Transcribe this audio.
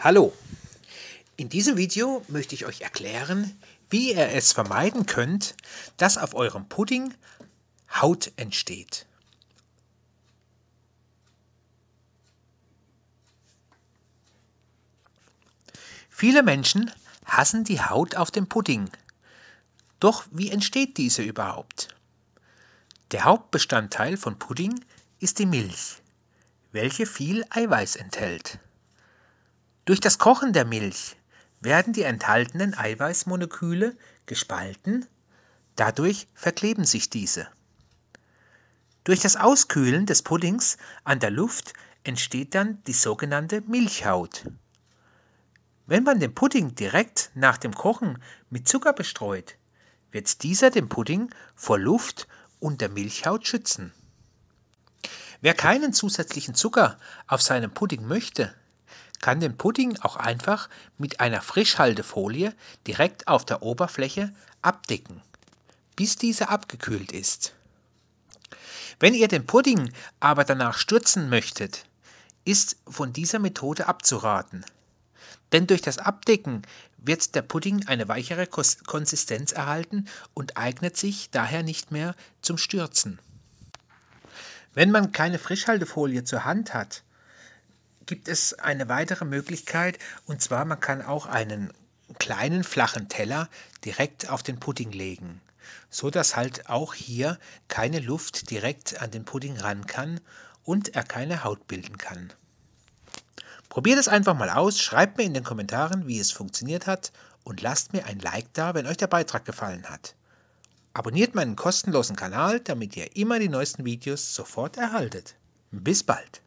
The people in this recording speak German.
Hallo! In diesem Video möchte ich euch erklären, wie ihr es vermeiden könnt, dass auf eurem Pudding Haut entsteht. Viele Menschen hassen die Haut auf dem Pudding. Doch wie entsteht diese überhaupt? Der Hauptbestandteil von Pudding ist die Milch, welche viel Eiweiß enthält. Durch das Kochen der Milch werden die enthaltenen Eiweißmoleküle gespalten, dadurch verkleben sich diese. Durch das Auskühlen des Puddings an der Luft entsteht dann die sogenannte Milchhaut. Wenn man den Pudding direkt nach dem Kochen mit Zucker bestreut, wird dieser den Pudding vor Luft und der Milchhaut schützen. Wer keinen zusätzlichen Zucker auf seinem Pudding möchte, kann den Pudding auch einfach mit einer Frischhaltefolie direkt auf der Oberfläche abdecken, bis diese abgekühlt ist. Wenn ihr den Pudding aber danach stürzen möchtet, ist von dieser Methode abzuraten. Denn durch das Abdecken wird der Pudding eine weichere Konsistenz erhalten und eignet sich daher nicht mehr zum Stürzen. Wenn man keine Frischhaltefolie zur Hand hat, gibt es eine weitere Möglichkeit und zwar man kann auch einen kleinen flachen Teller direkt auf den Pudding legen, so dass halt auch hier keine Luft direkt an den Pudding ran kann und er keine Haut bilden kann. Probiert es einfach mal aus, schreibt mir in den Kommentaren, wie es funktioniert hat und lasst mir ein Like da, wenn euch der Beitrag gefallen hat. Abonniert meinen kostenlosen Kanal, damit ihr immer die neuesten Videos sofort erhaltet. Bis bald!